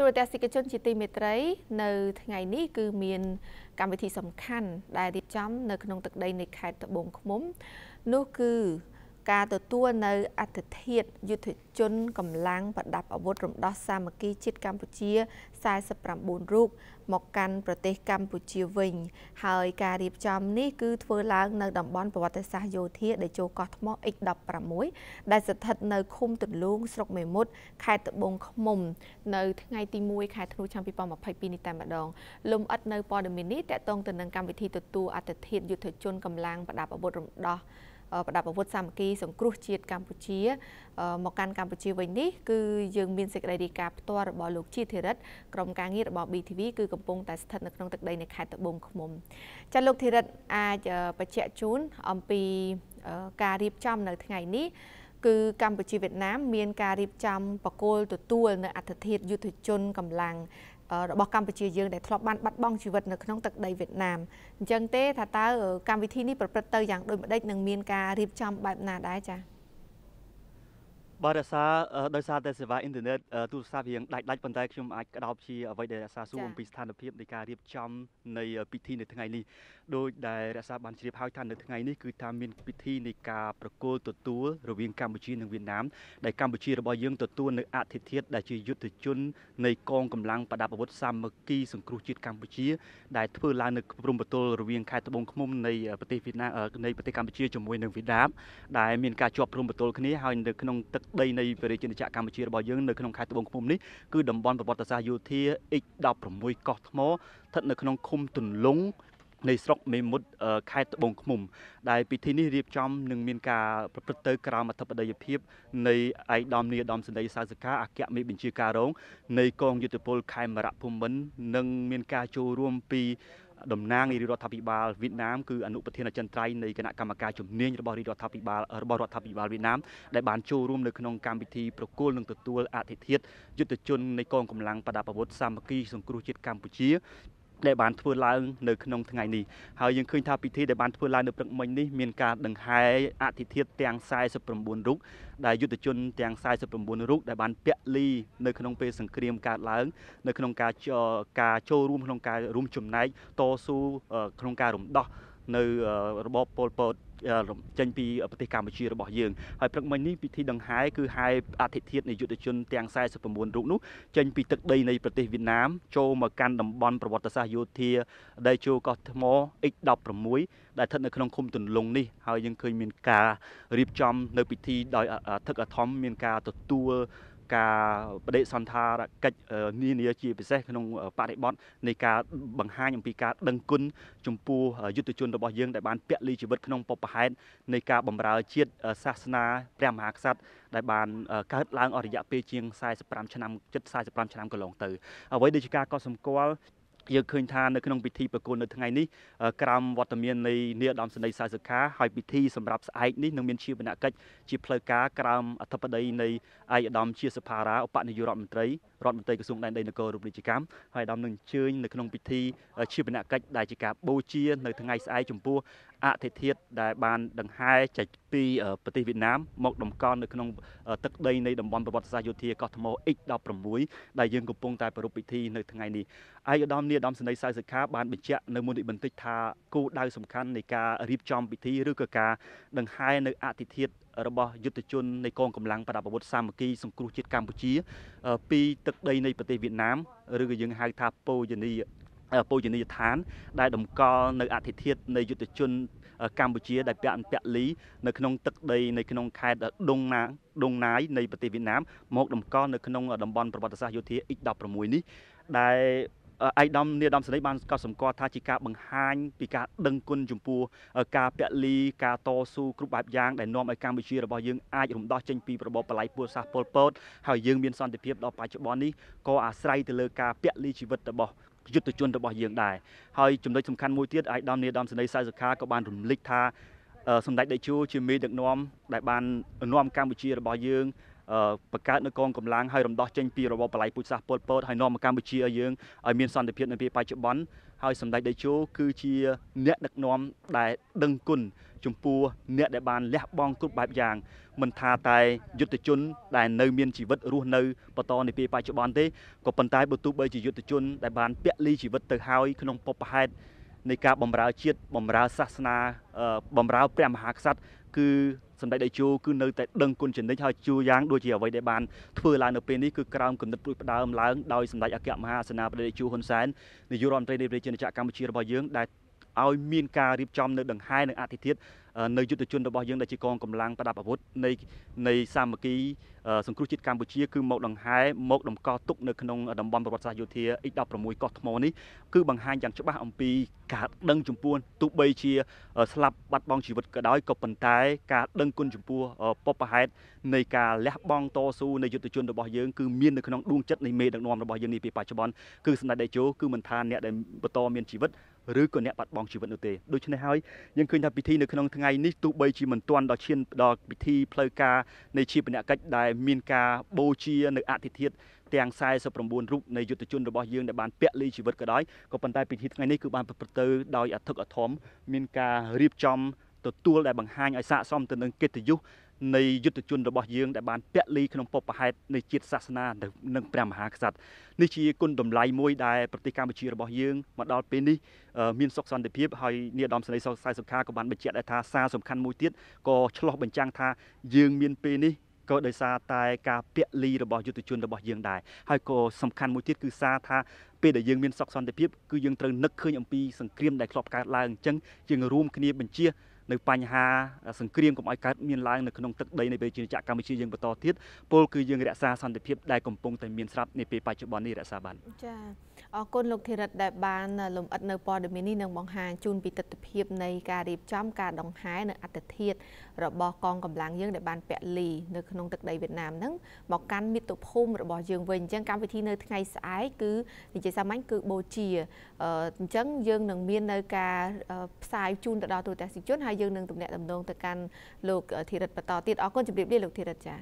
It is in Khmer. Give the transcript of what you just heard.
ទូរទស្សនិកជនជាទីមេត្រី នៅថ្ងៃនេះគឺមាន កម្មវិធីសំខាន់ដែលរៀបចំនៅក្នុងទឹកដីនៃខេត្តត្បូងឃ្មុំនោះគឺការទទួលនៅអតិធិធយុទ្ធជនកម្លាំងប្រដាប់អាវុធរំដោះសាមគ្គីជាតិកម្ពុជា49រូបមកកាន់ប្រទេសកម្ពុជាវិញ ហើយការរៀបចំនេះគឺធ្វើឡើង នៅតំបន់ប្រវត្តិសាស្ត្រយោធាដែលចូលកោះថ្ម X16 ដែលស្ថិតនៅឃុំទន្លូងស្រុកមេមត់ខេត្តត្បូងឃ្មុំនៅថ្ងៃទី1ខែធ្នូឆ្នាំ2022នេះតែម្ដងលំអិតនៅព័ត៌មាននេះតកតងទៅនឹងកម្មវិធីទទួលអតិធិធយុទ្ធជនកម្លាំងប្រដាប់អាវុធរំដោះប្រដាប់អាវុធសាមគ្គីសង្គ្រោះជាតិកម្ពុជា មកកាន់កម្ពុជាវិញនេះគឺយើងមានសេចក្តីរាយការណ៍ផ្ទាល់របស់លោកជាធីរិតក្រុមការងាររបស់ BTV គឺកំពុង តែស្ថិតនៅក្នុងទឹកដីនៃខេត្តត្បូងឃ្មុំចាលោកធីរិតអាចបញ្ជាក់ជូនអំពីការរៀបចំនៅថ្ងៃនេះ គឺកម្ពុជាវៀតណាម មាន ការរៀបចំបកគោលទទួលនៅអធិធិធយុទ្ធជនកម្លាំងរបស់កម្ពុជាយើងដែលធ្លាប់បានបាត់បង់ជីវិតនៅក្នុងទឹកដីវៀតណាមអញ្ចឹងទេ ថាតើកម្មវិធីនេះប្រព្រឹត្តទៅយ៉ាងដូចម្តេចនិងមានការរៀបចំបែបណាដែរចា៎បាទរសារដោយសារតែសេវាអ៊ីនធឺណិតទូរស័ព្ទរៀងដាច់ដាច់ប៉ុន្តែខ្ញុំអាចក្តោបជាអ្វីដែលរសារសួរអំពីស្ថានភាពនៃការរៀបចំនៃពិធីនៅថ្ងៃនេះដោយដែលរសារបានជ្រាបហើយថានៅថ្ងៃនេះគឺថាមានពិធីនៃការប្រគល់ទទួលរវាងកម្ពុជានិងវៀតណាម ដែលកម្ពុជារបស់យើងទទួលនៅអធិធិធដែលជាយុទ្ធជននៃកងកម្លាំងប្រដាប់អាវុធសាមគ្គីសង្គ្រោះជាតិកម្ពុជាដែលធ្វើឡើងនៅព្រំប្រទល់រវាងខេត្តត្បូងឃ្មុំនៃប្រទេសវៀតណាមនៃប្រទេសកម្ពុជាជាមួយនឹងវៀតណាម ដែលមានការជាប់ព្រំប្រទល់គ្នាហើយនៅក្នុងទឹកដីនៃព្រះរាជាណាចក្រកម្ពុជារបស់យើងនៅក្នុងខេត្តត្បូងឃ្មុំនេះគឺតំបន់ប្រវត្តិសាស្ត្រយោធា X16 កោះថ្មស្ថិតនៅក្នុងឃុំទន្លងនៃស្រុកមេមុតខេត្តត្បូងឃ្មុំដែលពិធីនេះរៀបចំនឹងមានការប្រព្រឹត្តទៅក្រោមអធិបតីភាពនៃឯកឧត្តមនាយឧត្តមសេនីយ៍សៅសកាអគ្គមេបញ្ជាការរងនៃកងយុទ្ធពលខេមរៈភូមិន្ទនិងមានការចូលរួមពីតំណាងនៃរដ្ឋាភិបាលវៀតណាមគឺអនុប្រធានអចិន្ត្រៃយ៍នៃគណៈកម្មការជំនាញរបស់រដ្ឋាភិបាលរបស់រដ្ឋាភិបាលវៀតណាមដែលបានចូលរួមនៅក្នុងកម្មវិធីប្រគល់និងទទួលអតិថិធយុទ្ធជននៃកងកម្លាំងប្រដាប់អាវុធសាមគ្គីសង្គ្រោះជាតិកម្ពុជាដែលបានធ្វើឡើងនៅ ក្នុងថ្ងៃនេះហើយយើងឃើញថាពិធីដែលបានធ្វើឡើងនៅព្រឹកមិញនេះមានការដង្ហែអតិធិធទាំង49រូបដែលយុទ្ធជន ទាំង49រូបដែលបានពាក់លីនៅក្នុងពេលសង្គ្រាមកើតឡើងនៅក្នុងការការចូលរួមក្នុងការរួមចំណែកតស៊ូក្នុងការរំដោះនៅរបបប៉ុលពតចេញពីប្រទេសកម្ពុជារបស់យើងហើយព្រឹកមិញនេះពិធីដង្ហែគឺហែអធិធិធនាយុទ្ធជនទាំង49រូបនោះចេញពីទឹកដីនៃប្រទេសវៀតណាមចូលមកកាន់តំបន់ប្រវត្តិសាស្ត្រយោធាដែលជួរកោះថ្ម X16 ដែលស្ថិតនៅក្នុងឃុំទន្លង់នេះហើយយើងឃើញមានការរៀបចំនៅពិធីដោយអធិកអធមមានការទទួលការបដិសន្តារកិច្ចនានាជាពិសេសក្នុងបរិបទនៃការបង្ហាញអំពីការដឹងគុណចំពោះយុទ្ធជនរបស់យើងដែលបានពលីជីវិតក្នុងបបផែននៃការបំរើជាតិសាសនាព្រះមហាក្សត្រដែលបានកើតឡើងអស់រយៈពេលជាង45ឆ្នាំជិត45ឆ្នាំកន្លងទៅអ្វីដែលជាការកត់សម្គាល់យើងឃើញថានៅក្នុងពិធីប្រគល់នៅថ្ងៃនេះក្រោមវត្តមាននៃនាយឧត្តមសេនីយ៍សៅសុខាហើយពិធីសម្រាប់ស្អែកនេះនឹងមានជាបនកិច្ចជាផ្លូវការក្រោមអធិបតីនៃឯកឧត្តម ជាសភារាឧបនាយករដ្ឋមន្ត្រីរដ្ឋមន្ត្រីក្រសួងដែនដីនគររូបរាជកម្មហើយអាដាមនឹងអញ្ជើញនៅក្នុងពិធីជាបនកិច្ចដែលជាការបូជា នៅថ្ងៃស្អែកចំពោះអធិធាតដែលបានដង្ហែចេញពីប្រទេសវៀតណាមមកដំកល់នៅក្នុងទឹកដីនៃតំបន់ប្រវត្តិសាស្ត្រយោធាកោះថ្ម X16 ដែលយើងកំពុងតែប្រារព្ធពិធីនៅថ្ងៃនេះឯកឧត្តមនាយឧត្តមសេនីយ៍សៅសិខាបានបញ្ជាក់នៅមុននេះបន្តិចថាគោលដៅសំខាន់នៃការរៀបចំពិធី ឬក៏ការដង្ហែនៅអធិធាតរបស់យុទ្ធជននៃកងកម្លាំងប្រដាប់អាវុធសាមគ្គីសង្គ្រោះជាតិកម្ពុជា ពីទឹកដីនៃប្រទេសវៀតណាមឬក៏យើងហៅថាពោជនីពោជនីយដ្ឋាន ដែលតម្កល់នៅអធិធិធនៃយុទ្ធជនកម្ពុជា ដែលពាក់អន្តពលីនៅក្នុង ទឹកដីនៅក្នុងខេត្តដុងណាដុងណាយនៃប្រទេសវៀតណាមមកតម្កល់នៅក្នុងតំបន់ប្រវត្តិសាស្ត្រយោធា X16 នេះដែលឯកឧត្តមនាយឧត្តមសេនីយ៍បានកត់សម្គាល់ថាជាការបង្ហាញពីការដឹងគុណចំពោះការពលីការតស៊ូគ្រប់បែបយ៉ាងដែលនាំឲ្យកម្ពុជារបស់យើងអាចរំដោះចេញពីរបបបល័យពូជសាសន៍ប៉ុលពតហើយយើងមានសន្តិភាពដល់បច្ចុប្បន្ននេះក៏អាស្រ័យទៅលើការពលីជីវិតរបស់យុទ្ធជនរបស់យើងដែរហើយចំណុចសំខាន់មួយទៀតឯកឧត្តមនាយឧត្តមសេនីយ៍សៅសុខាក៏បានរំលឹកថា សម្ដេចតេជោជាមេដឹកនាំដែលបាន នាំកម្ពុជារបស់យើងបង្កើតនៅកងកម្លាំងហើយរំដោះចេញពីរបបបល័យពូជសាសន៍ប៉ុលពតហើយនាំមកកម្ពុជាឲ្យយើងឲ្យមានសន្តិភាពនៅពេលបច្ចុប្បន្នហើយសម្ដេចតេជោគឺជាអ្នកដឹកនាំដែលដឹងគុណចំពោះអ្នកដែលបានលះបង់គ្រប់បែបយ៉ាងមិនថាតែយុទ្ធជនដែលនៅមានជីវិតរស់នៅបន្តនាពេលបច្ចុប្បន្នទេក៏ប៉ុន្តែបើទោះបីជាយុទ្ធជនដែលបានពាក់លីជីវិតទៅហើយក្នុងពពហេតុនៃការបំរើជាតិបំរើសាសនាបំរើ ព្រះមហាក្សត្រគឺសម្ដេចតេជោគឺនៅតែដឹងគុណចនិចហើយជួយ៉ាងដូចជាអ្វីដែលបានធ្វើឡើងនៅពេលនេះគឺក្រោមគំនិតព្រួយផ្ដើមឡើងដោយសម្ដេចអគ្គមហាសេនាបតីតេជោហ៊ុនសែននាយករដ្ឋមន្ត្រីនៃប្រជាជាតិកម្ពុជារបស់យើងដែលឲ្យមានការរៀបចំនៅដង្ហែនិងអធិធិធនៅយុទ្ធជនរបស់យើងដែលជាកងកម្លាំងប្រដាប់អាវុធនៃនៃសាមគ្គីសង្គ្រោះជាតិកម្ពុជាគឺមកដង្ហែមកតម្កល់ទុកនៅក្នុងតំបន់ប្រវត្តិសាស្ត្រយោធា X16 កោះថ្មនេះគឺបង្ហាញយ៉ាងច្បាស់អំពីការដឹងចំពោះទោះបីជាស្លាប់បាត់បង់ជីវិតក៏ដោយក៏ប៉ុន្តែ ការដឹងគុណចំពោះបបហេតុនៃការលះបង់តស៊ូនៃយុទ្ធជនរបស់យើងគឺមាននៅក្នុងដួងចិត្តនៃមេដឹកនាំរបស់យើងនេះពេលបច្ចុប្បន្នគឺសម្ដេចតេជោគឺមិនថាអ្នកដែលបន្តមានជីវិតឬក៏អ្នកបាត់បង់ជីវិតនោះទេដូច្នេះហើយយើងឃើញថាពិធីនៅក្នុងថ្ងៃនេះទោះបីជាមិនទាន់ដល់ឈានដល់ពិធីផ្លូវការនៃជាពនកិច្ចដែលមានការបូជានៅអតិធិធទាំង49រូបនៃយុទ្ធជនរបស់យើងដែលបានពាក់លីជីវិតក៏ដោយក៏ប៉ុន្តែពិធីថ្ងៃនេះគឺបានប្រព្រឹត្តទៅដោយអធិកអធមមានការរៀបចំ ទទួលដែលបង្ហាញឲ្យស័កសមទៅនឹងកិត្តិយសនៃយុទ្ធជនរបស់យើងដែលបានពលីក្នុងពពហេតុនៃជាតិសាសនានិងព្រះមហាក្សត្រនេះជាគុណតម្លៃមួយដែលប្រទេសកម្ពុជារបស់យើងមកដល់ពេលនេះមានសុខសន្តិភាពហើយនាយឧត្តមសេនីយ៍សសាយសុខាក៏បានបញ្ជាក់ដែរថាសារសំខាន់មួយទៀតក៏ឆ្លោះបញ្ចាំងថាយើងមានពេលនេះក៏ដោយសារតែការពលីរបស់យុទ្ធជនរបស់យើងដែរហើយក៏សំខាន់មួយទៀតគឺសារថាពេលដែលយើងមានសុខសន្តិភាពគឺយើងត្រូវនឹកឃើញអំពីសង្គ្រាមដែលធ្លាប់កើតឡើងអញ្ចឹងយើងរួមគ្នាបញ្ជានៅបញ្ហា សង្គ្រាមកុំឲ្យកើតមានឡើងនៅក្នុងទឹកដីនៃប្រជាជាតិកម្ពុជាយើងបន្តទៀតពលគឺយើងរក្សាសន្តិភាពដែលកំពុងតែមានស្រាប់នាពេលបច្ចុប្បន្ននេះរក្សាបានចា៎អរគុណលោកធីរិតដែលបានលំអិតនៅព័ត៌មាននេះនឹងបង្ហាញជូនពីទស្សនវិជ្ជានៃការរៀបចំការដង្ហែ នៅអត្តធិធរបស់កងកម្លាំងយើងដែលបានពលីនៅក្នុងទឹកដីវៀតណាមហ្នឹងមកកាន់មាតុភូមិរបស់យើងវិញអញ្ចឹងកម្មវិធី នៅថ្ងៃស្អែកគឺនិយាយសាមញ្ញគឺបូជាអញ្ចឹងយើងនឹងមាននៅការផ្សាយជូនទៅដល់ទូទាំងសិជនហើយយើងនឹងទំនាក់ទំនងទៅកាន់លោកធីរិតបន្តទៀតអរគុណជម្រាបលាលោកធីរិតចា